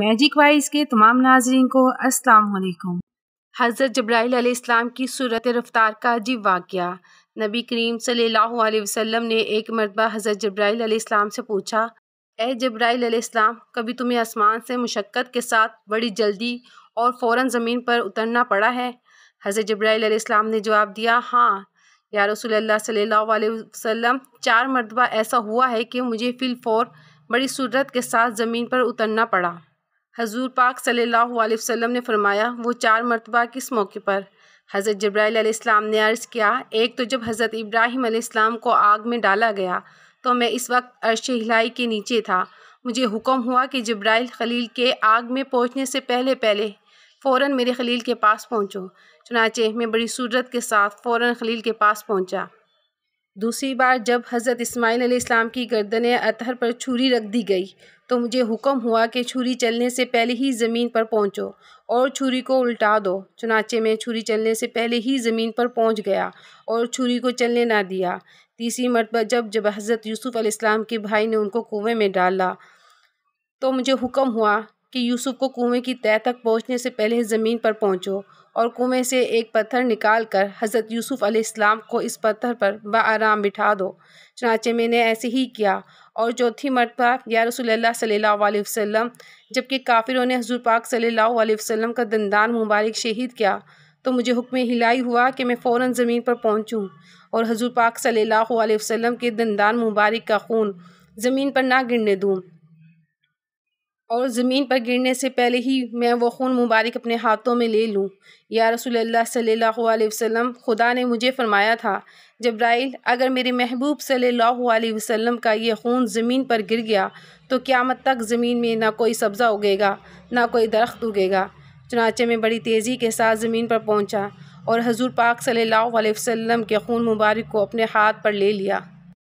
magic wise के तमाम नाजरन को वालेकुम हज़रत जब्राईसम की सूरत रफ्तार का अजीब वाक़ नबी करीम सल्लल्लाहु अलैहि वसल्लम ने एक मरतबा हज़रत जब्राईसम से पूछा ए जब्राईसम कभी तुम्हें आसमान से मुशक्क़त के साथ बड़ी जल्दी और फ़ौर ज़मीन पर उतरना पड़ा है हज़रत जब्राईसम ने जवाब दिया हाँ या रसोल्ला सल्ला वसम चार मरतबा ऐसा हुआ है कि मुझे फ़िलफ़ौर बड़ी सूरत के साथ ज़मीन पर उतरना पड़ा हजूर पाक सल्लल्लाहु वसम ने फरमाया वो चार मरतबा किस मौके पर हज़रत जब्राईसम ने अर्ज़ किया एक तो जब हज़रत इब्राहिम को आग में डाला गया तो मैं इस वक्त अरश हिलाई के नीचे था मुझे हुक्म हुआ कि जब्राइल खलील के आग में पहुँचने से पहले पहले फ़ौर मेरे खलील के पास पहुँचो चुनाचे मैं बड़ी सूरत के साथ फ़ौर खलील के पास पहुँचा दूसरी बार जब हज़रत इस्माइल इस्लाम की गर्दन अतहर पर छुरी रख दी गई तो मुझे हुक्म हुआ कि छुरी चलने से पहले ही ज़मीन पर पहुंचो और छुरी को उल्टा दो चुनाचे में छुरी चलने से पहले ही ज़मीन पर पहुंच गया और छुरी को चलने ना दिया तीसरी मरतबा जब जब हज़रत यूसुफ़ इस्लाम के भाई ने उनको कुएं में डाला तो मुझे हुक्म हुआ कि यूसुफ को कुएं की तय तक पहुंचने से पहले ज़मीन पर पहुंचो और कुएं से एक पत्थर निकाल कर हज़रत यूसुफ़ अलैहिस्सलाम को इस पत्थर पर बआराम बिठा दो चनाचे मैंने ऐसे ही किया और चौथी मरतबा या रसोल्ला सल्ला वसम जबकि काफिरों ने हजूर पाक सल्ला वसम का दंदान मुबारक शहीद किया तो मुझे हुक्म हिलाई हुआ कि मैं फ़ौर ज़मीन पर पहुँचूँ और हजूर पाक सल्ला वसम के दंदान मुबारक का खून ज़मीन पर ना गिरने दूँ और ज़मीन पर गिरने से पहले ही मैं वो खून मुबारक अपने हाथों में ले लूँ या रसूल अल्लाह सल्लल्लाहु अलैहि वसल्लम खुदा ने मुझे फरमाया था जब्राइल अगर मेरे महबूब सल्लल्लाहु अलैहि वसल्लम का ये खून ज़मीन पर गिर गया तो क़्यामत तक ज़मीन में ना कोई सब्ज़ा उगेगा ना कोई दरख्त उगेगा चनाचे में बड़ी तेज़ी के साथ ज़मीन पर पहुँचा और हजूर पाक सल्लल्लाहु अलैहि वसल्लम के खून मुबारक को अपने हाथ पर ले लिया